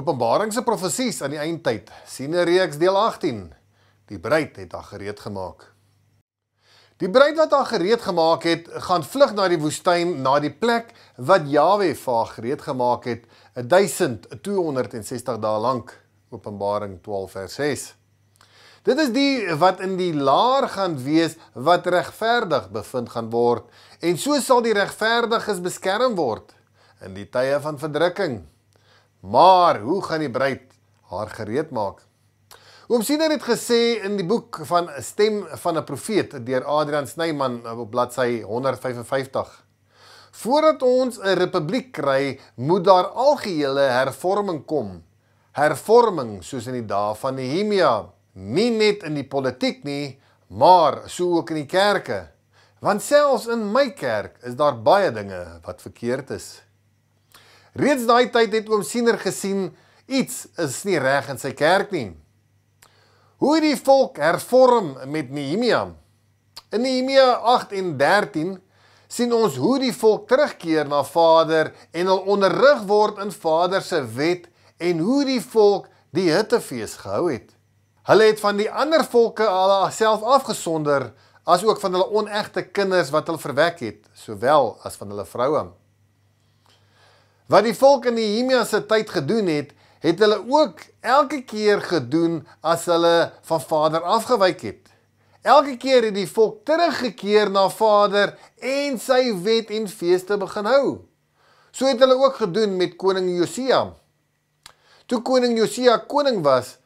Openbaring se profesies aan die eindtyd, sienereeks deel 18. Die bruid het haar gereed gemaak. Die bruid wat haar gereed gemaak het, gaan vlug na die woestyn, na die plek wat Jaweh vir haar gereed gemaak het, 1260 dae lank. Openbaring 12 vers 6. Dit is die wat in die laar gaan wees wat regverdig bevind gaan word en so sal die regverdiges beskerm word in die tye van verdrukking. Maar hoe gaan die bruid haar gereed maak? Oom Sinner het gesê in die boek van Stem van 'n Profeet deur Adrian Snyman op bladsy 155. Voordat ons 'n republiek kry, moet daar algehele hervorming kom. Hervorming soos in die dae van Nehemia, nie net in die politiek nie, maar so ook in die kerke. Want selfs in my kerk is daar baie dinge wat verkeerd is. Reeds daai tyd het oom Siener gesien iets is nie reg in sy kerk nie. Hoe het die volk hervorm met Nehemia? In Nehemia 8 en 13 sien ons hoe die volk terugkeer na Vader en hulle onderrig word in Vader se wet en hoe die volk die hittefees gehou het. Hulle het van die ander volke alself afgesonder, asook van hulle onegte kinders wat hulle verwek het, sowel as van hulle vroue. Wat die volk in Nehemia se tyd gedoen het, het hulle ook elke keer gedoen as hulle van Vader afgewyk het. Elke keer het die volk teruggekeer na Vader en sy wet en feeste begin hou. So het hulle ook gedoen met koning Josia. Toe koning Josia koning was,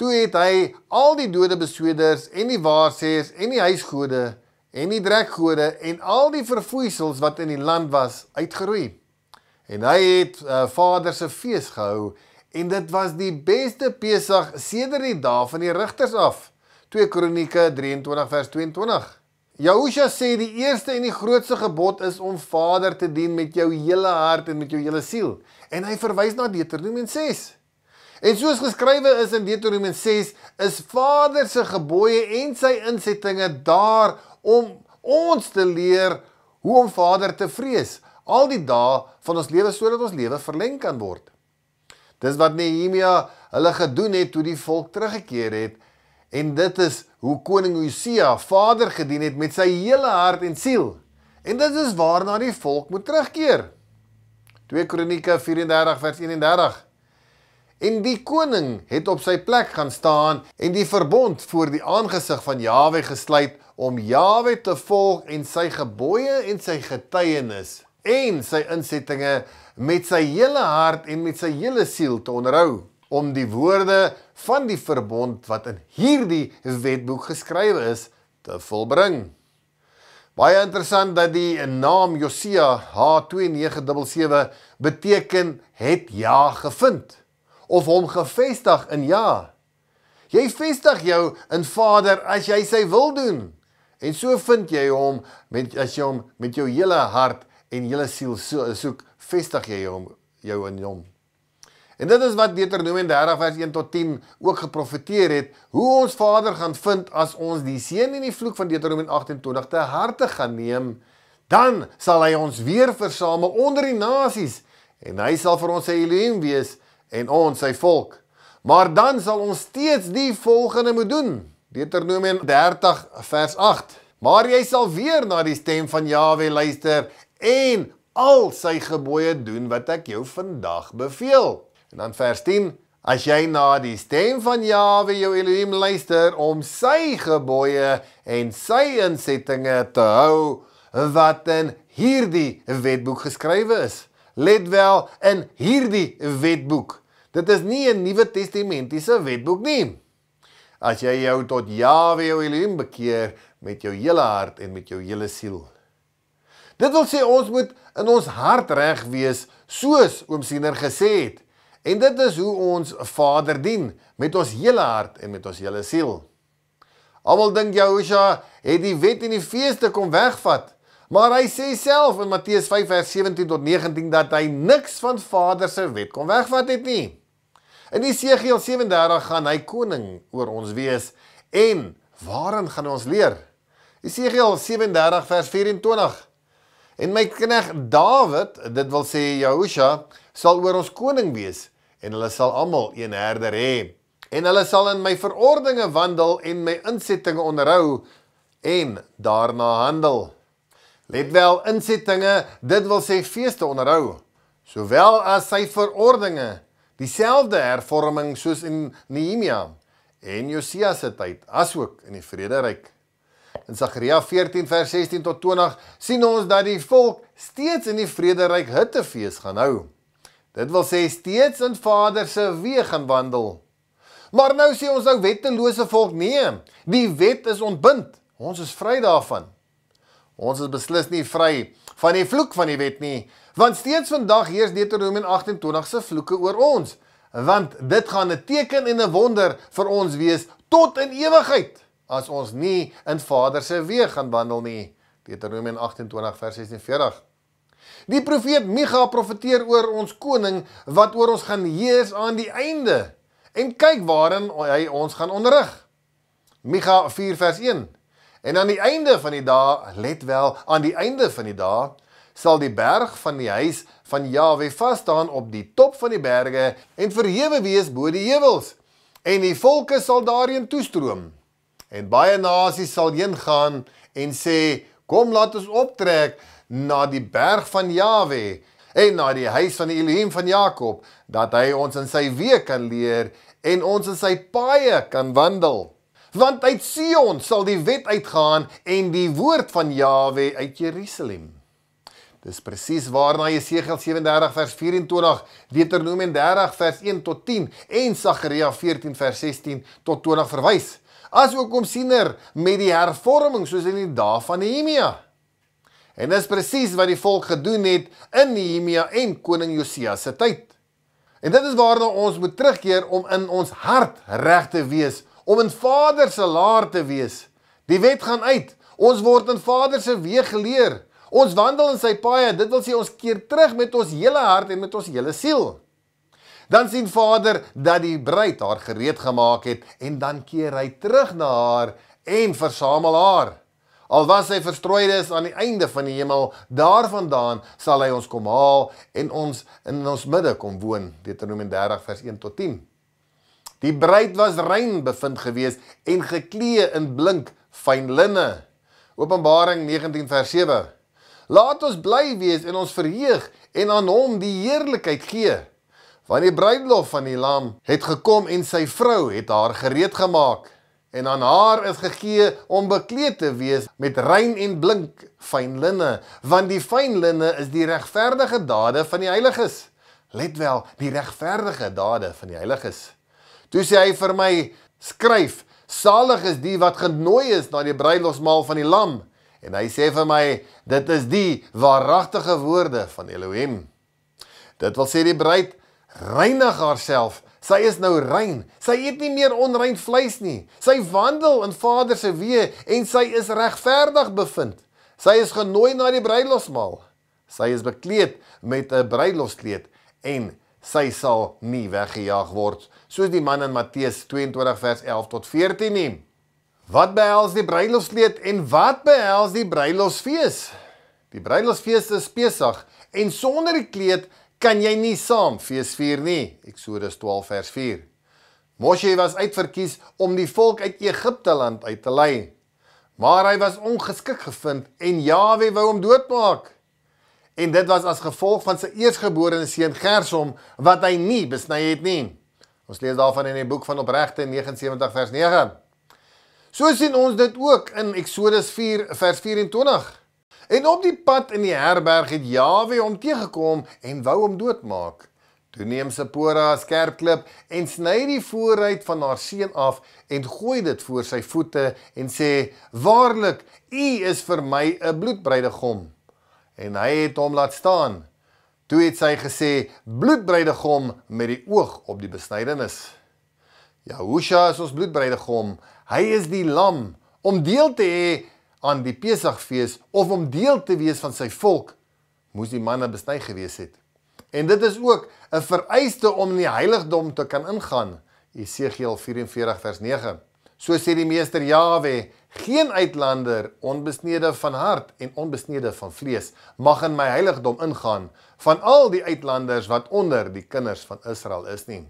toe het hy al die dode besweders en die waarsêers en die huisgode en die drekgode en al die verfoeisels wat in die land was uitgeroei. En hy het uh, Vader se fees gehou en dit was die beste Pesach sedert die dae van die rigters af. 2 Kronieke 23 vers 22. Jehoshua sê die eerste en die grootste gebod is om Vader te dien met jou hele hart en met jou hele siel. En hy verwys na Deuteronomy 6. En soos geskrywe is in Deuteronomy 6, is Vader se gebooie en sy insettinge daar om ons te leer hoe om Vader te vrees al die dae van ons lewe sodat ons lewe verleng kan word. Dis wat Nehemia hulle gedoen het toe die volk teruggekeer het en dit is hoe koning Hosea Vader gedien het met sy hele hart en siel. En dit is waarna die volk moet terugkeer. 2 Kronieke 34 vers 31. En die koning het op sy plek gaan staan en die verbond voor die aangesig van Jawe gesluit om Jawe te volg en sy gebooie en sy getuienis en sy insettinge met sy hele hart en met sy hele siel te onderhou om die woorde van die verbond wat in hierdie wetboek geskrywe is te volbring. Baie interessant dat die naam Josia H2977 beteken het ja gevind of hom gefestig in ja. Jy vestig jou in Vader as jy sy wil doen en so vind jy hom met as jy hom met jou hele hart en julle siel so soek, vestig jy hom jou in hom. En dit is wat Deuteronomium 30 vers 1 tot 10 ook geprofeteer het, hoe ons Vader gaan vind as ons die seën en die vloek van Deuteronomium 28 te harte gaan neem, dan sal hy ons weer versamel onder die nasies en hy sal vir ons sy Elohim wees en ons sy volk. Maar dan sal ons steeds die volgende moet doen. Deuteronomium 30 vers 8 Maar jy sal weer na die stem van Jawe luister en al sy gebooie doen wat ek jou vandag beveel. En dan vers 10: As jy na die stem van Jahwe jou Elohim luister om sy gebooie en sy insettinge te hou wat in hierdie wetboek geskrywe is. Let wel in hierdie wetboek. Dit is nie 'n Nuwe Testamentiese wetboek nie. As jy jou tot Jahwe jou Elohim bekeer met jou hele hart en met jou hele siel, Dit wil sê ons moet in ons hart reg wees soos oom Siener gesê het. En dit is hoe ons Vader dien met ons hele hart en met ons hele siel. Almal dink Jehoshua het die wet en die feeste kom wegvat, maar hy sê self in Matteus 5 vers 17 tot 19 dat hy niks van Vader se wet kom wegvat het nie. In Jesegiel 37 gaan hy koning oor ons wees en waarin gaan hy ons leer? Jesegiel 37 vers 24 En my knegt Dawid, dit wil sê Jehoshua, sal oor ons koning wees en hulle sal almal een herder hê. En hulle sal in my verordeninge wandel en my insettinge onderhou en daarna handel. Let wel, insettinge, dit wil sê feeste onderhou, sowel as sy verordeninge, dieselfde hervorming soos in Nehemia en Josia se tyd, asook in die vrederyk. In Sagaria 14 vers 16 tot 20 sien ons dat die volk steeds in die vrederyk hittefees gaan hou. Dit wil sê steeds in Vader se weë gaan wandel. Maar nou sê ons ou wettelose volk nee, die wet is ontbind. Ons is vry daarvan. Ons is beslis nie vry van die vloek van die wet nie, want steeds vandag heers Deuteronomium 28 se vloeke oor ons, want dit gaan 'n teken en 'n wonder vir ons wees tot in ewigheid as ons nie in Vader se weë gaan wandel nie. Deuteronomium 28 vers 46. Die profeet Micha profeteer oor ons koning wat oor ons gaan heers aan die einde en kyk waarin hy ons gaan onderrig. Micha 4 vers 1. En aan die einde van die dae, let wel, aan die einde van die dae sal die berg van die huis van Jahwe vas staan op die top van die berge en verhewe wees bo die heuwels en die volke sal daarheen toestroom. En baie nasies sal heen gaan en sê, "Kom, laat ons optrek na die berg van Jawe en na die huis van die Elohim van Jakob, dat hy ons in sy weë kan leer en ons in sy paaie kan wandel." Want uit Sion sal die wet uitgaan en die woord van Jawe uit Jerusalem. Dis presies waarna Jesegiel 37 vers 24, Deuteronomium 30 vers 1 tot 10 en Sagaria 14 vers 16 tot 20 verwys as ook omsiener met die hervorming soos in die dae van Nehemia. En dit is presies wat die volk gedoen het in Nehemia en koning Josia se tyd. En dit is waarna ons moet terugkeer om in ons hart reg te wees, om in Vader se laar te wees. Die wet gaan uit. Ons word in Vader se weë geleer. Ons wandel in sy paaie. Dit wil sê ons keer terug met ons hele hart en met ons hele siel. Dan sien Vader dat die bruid haar gereed gemaak het en dan keer hy terug na haar en versamel haar. Al was hy verstrooid is aan die einde van die hemel, daarvandaan sal hy ons kom haal en ons in ons midde kom woon. Deuteronomium 30 vers 1 tot 10. Die bruid was rein bevind gewees en geklee in blink fyn linne. Openbaring 19 vers 7. Laat ons bly wees en ons verheug en aan hom die heerlikheid gee Want die bruidlof van die lam het gekom en sy vrou het haar gereed gemaak en aan haar is gegee om bekleed te wees met rein en blink fyn linne, want die fyn linne is die regverdige dade van die heiliges. Let wel, die regverdige dade van die heiliges. Toe sê hy vir my: "Skryf: Salig is die wat genooi is na die bruilofsmaal van die lam." En hy sê vir my: "Dit is die waaragtige woorde van Elohim." Dit wil sê die bruid reinig haarself. Sy is nou rein. Sy eet nie meer onrein vleis nie. Sy wandel in Vader se weë en sy is regverdig bevind. Sy is genooi na die bruilofsmaal. Sy is bekleed met 'n bruilofskleed en sy sal nie weggejaag word soos die man in Matteus 22 vers 11 tot 14 nie. Wat behels die bruilofskleed en wat behels die bruilofsfees? Die bruilofsfees is besig en sonder die kleed kan jy nie saam feesvier nie. Eksodus 12 vers 4. Mosje was uitverkies om die volk uit Egipte land uit te lei. Maar hy was ongeskik gevind en Jawe wou hom doodmaak. En dit was as gevolg van sy eersgebore seun Gersom wat hy nie besny het nie. Ons lees daarvan in die boek van Opregte 79 vers 9. So sien ons dit ook in Eksodus 4 vers 24. En op die pad in die herberg het Jawe hom teëgekom en wou hom doodmaak. Toe neem Sapora 'n skerp klip en sny die voorruit van haar seun af en gooi dit voor sy voete en sê: "Waarlik, u is vir my 'n bloedbruidegom." En hy het hom laat staan. Toe het sy gesê: "Bloedbruidegom met die oog op die besnydenis." Yahusha is ons bloedbruidegom. Hy is die lam om deel te hê aan die Pesachfees of om deel te wees van sy volk, moes die manne besny gewees het. En dit is ook 'n vereiste om in die heiligdom te kan ingaan, Esegiel 44 vers 9. So sê die Meester Jawe, geen uitlander onbesnede van hart en onbesnede van vlees mag in my heiligdom ingaan van al die uitlanders wat onder die kinders van Israel is nie.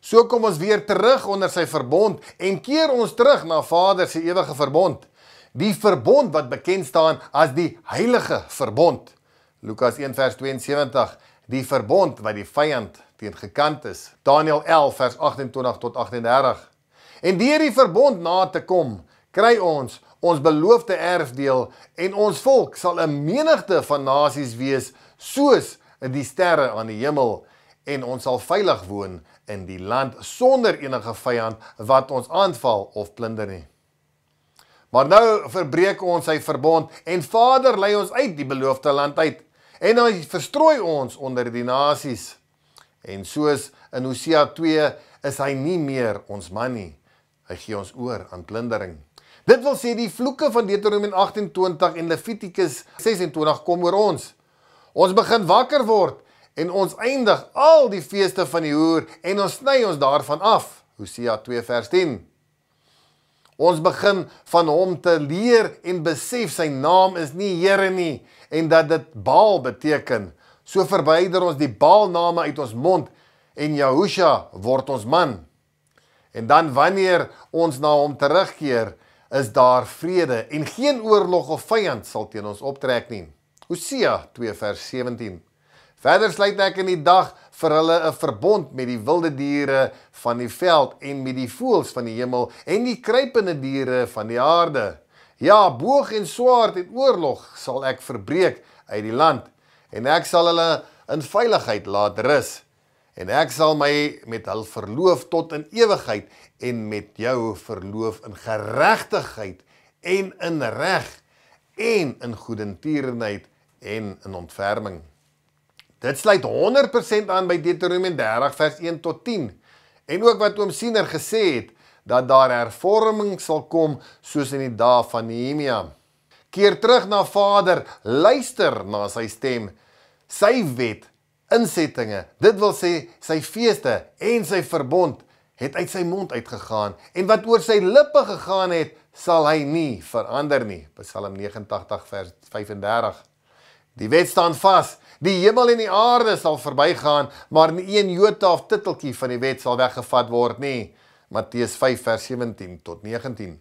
So kom ons weer terug onder sy verbond en keer ons terug na Vader se ewige verbond die verbond wat bekend staan as die heilige verbond. Lukas 1 vers 72, die verbond wat die vyand teen gekant is. Daniel 11 vers 28 tot 38. En deur die verbond na te kom, kry ons ons beloofde erfdeel en ons volk sal 'n menigte van nasies wees soos die sterre aan die hemel en ons sal veilig woon in die land sonder enige vyand wat ons aanval of plunder nie. Maar nou verbreek ons sy verbond en Vader lei ons uit die beloofde land uit en hy verstrooi ons onder die nasies. En soos in Hosea 2 is hy nie meer ons man nie. Hy gee ons oor aan plundering. Dit wil sê die vloeke van Deuteronomium 28 en Levitikus 26 kom oor ons. Ons begin wakker word en ons eindig al die feeste van die hoer en ons sny ons daarvan af. Hosea 2 vers 10. Ons begin van hom te leer en besef sy naam is nie Here nie en dat dit Baal beteken. So verwyder ons die Baal name uit ons mond en Jehoshua word ons man. En dan wanneer ons na hom terugkeer, is daar vrede en geen oorlog of vyand sal teen ons optrek nie. Hosea 2:17 Verder sluit ek in die dag vir hulle 'n verbond met die wilde diere van die veld en met die voëls van die hemel en die kruipende diere van die aarde. Ja, boog en swaard en oorlog sal ek verbreek uit die land en ek sal hulle in veiligheid laat rus en ek sal my met hul verloof tot in ewigheid en met jou verloof in geregtigheid en in reg en in goedertierenheid en in ontferming Dit sluit 100% aan by Deuteronomium 30 vers 1 tot 10. En ook wat oom Siener gesê het dat daar hervorming sal kom soos in die dae van Nehemia. Keer terug na Vader, luister na sy stem. Sy wet, insettinge, dit wil sê sy feeste en sy verbond het uit sy mond uitgegaan en wat oor sy lippe gegaan het, sal hy nie verander nie. Psalm 89 vers 35. Die wet staan vas. Die hemel en die aarde sal verbygaan, maar nie een jota of titteltjie van die wet sal weggevat word nie. Matteus 5 vers 17 tot 19.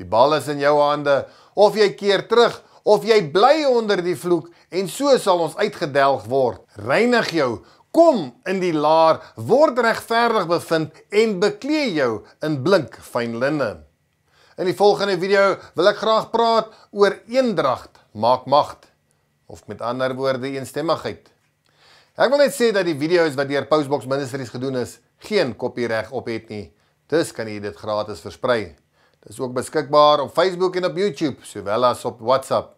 Die bal is in jou hande, of jy keer terug of jy bly onder die vloek en so sal ons uitgedelg word. Reinig jou Kom in die laar, word regverdig bevind en bekleë jou in blink fyn linne. In die volgende video wil ek graag praat oor eendrag maak mag of met ander woorde eensstemmigheid. Ek wil net sê dat die video's wat deur Postbox Ministries gedoen is, geen kopiereg op het nie. Dus kan jy dit gratis versprei. Dit is ook beskikbaar op Facebook en op YouTube, sowel as op WhatsApp.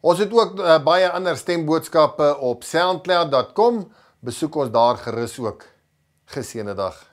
Ons het ook uh, baie ander stemboodskappe op soundcloud.com. Besoek ons daar gerus ook. Geseënde dag.